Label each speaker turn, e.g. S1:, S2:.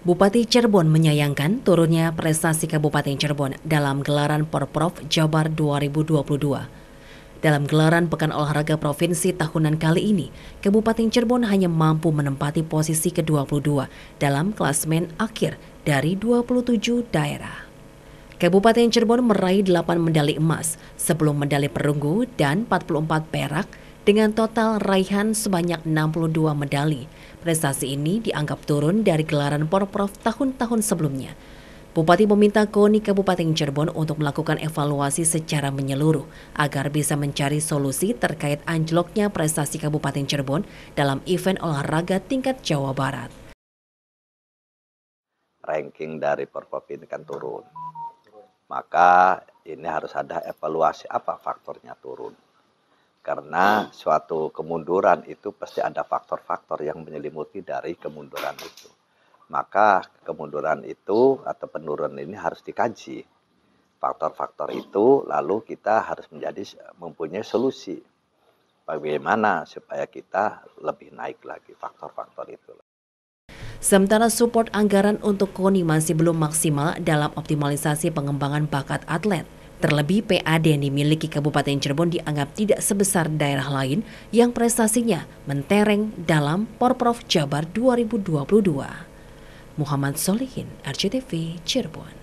S1: Bupati Cirebon menyayangkan turunnya prestasi Kabupaten Cirebon dalam gelaran Porprov Jabar 2022. Dalam gelaran Pekan Olahraga Provinsi tahunan kali ini, Kabupaten Cirebon hanya mampu menempati posisi ke-22 dalam klasmen akhir dari 27 daerah. Kabupaten Cirebon meraih 8 medali emas, 10 medali perunggu, dan 44 perak dengan total raihan sebanyak 62 medali. Prestasi ini dianggap turun dari gelaran Porprov tahun-tahun sebelumnya. Bupati meminta KONI Kabupaten Cirebon untuk melakukan evaluasi secara menyeluruh agar bisa mencari solusi terkait anjloknya prestasi Kabupaten Cirebon dalam event olahraga tingkat Jawa Barat.
S2: Ranking dari Porprov ini kan turun. Maka ini harus ada evaluasi apa faktornya turun karena suatu kemunduran itu pasti ada faktor-faktor yang menyelimuti dari kemunduran itu. Maka kemunduran itu atau penurunan ini harus dikaji. Faktor-faktor itu lalu kita harus menjadi mempunyai solusi. Bagaimana supaya kita lebih naik lagi faktor-faktor itu.
S1: Sementara support anggaran untuk KONI masih belum maksimal dalam optimalisasi pengembangan bakat atlet. Terlebih PAD yang dimiliki Kabupaten Cirebon dianggap tidak sebesar daerah lain yang prestasinya mentereng dalam Porprov Jabar 2022. Muhammad Solihin, RCTV, Cirebon.